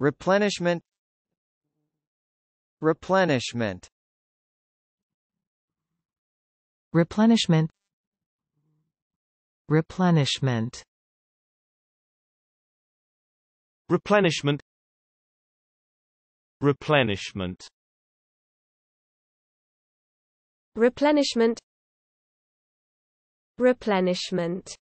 replenishment replenishment replenishment replenishment replenishment replenishment replenishment replenishment